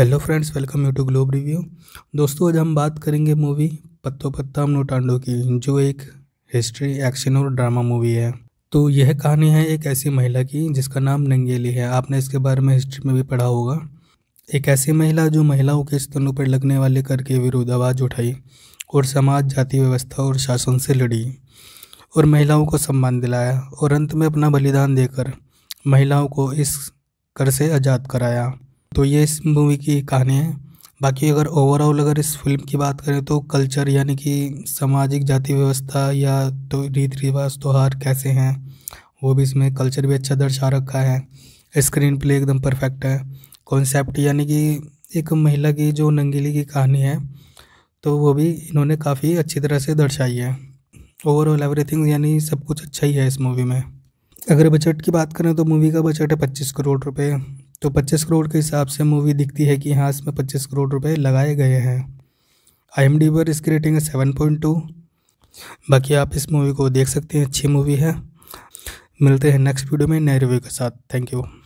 hello friends welcome you to Globe Review दोस्तों आज हम बात करेंगे मूवी पत्तो पत्ता नोटांडो की जो एक हिस्ट्री एक्शन और ड्रामा मूवी है तो यह कहानी है एक ऐसी महिला की जिसका नाम नंगेली है आपने इसके बारे में हिस्ट्री में भी पढ़ा होगा एक ऐसी महिला जो महिलाओं के स्तनों पर लगने वाले कर के विरुद्ध आवाज़ उठाई और समाज जाति व्यवस्था और शासन से लड़ी और महिलाओं को सम्मान दिलाया और अंत में अपना बलिदान देकर महिलाओं को इस कर से आज़ाद कराया तो ये इस मूवी की कहानी है बाकी अगर ओवरऑल अगर इस फिल्म की बात करें तो कल्चर यानी कि सामाजिक जाति व्यवस्था या तो रीति रिवाज त्यौहार कैसे हैं वो भी इसमें कल्चर भी अच्छा दर्शा रखा है स्क्रीन प्ले एकदम परफेक्ट है कॉन्सेप्ट यानी कि एक महिला की जो नंगीली की कहानी है तो वो भी इन्होंने काफ़ी अच्छी तरह से दर्शाई है ओवरऑल एवरीथिंग यानी सब कुछ अच्छा ही है इस मूवी में अगर बजट की बात करें तो मूवी का बजट है पच्चीस करोड़ रुपये तो पच्चीस करोड़ के हिसाब से मूवी दिखती है कि हाँ इसमें पच्चीस करोड़ रुपए लगाए गए हैं आई पर इसकी रेटिंग है सेवन पॉइंट टू बाकी आप इस मूवी को देख सकते हैं अच्छी मूवी है मिलते हैं नेक्स्ट वीडियो में नए रिव्यू के साथ थैंक यू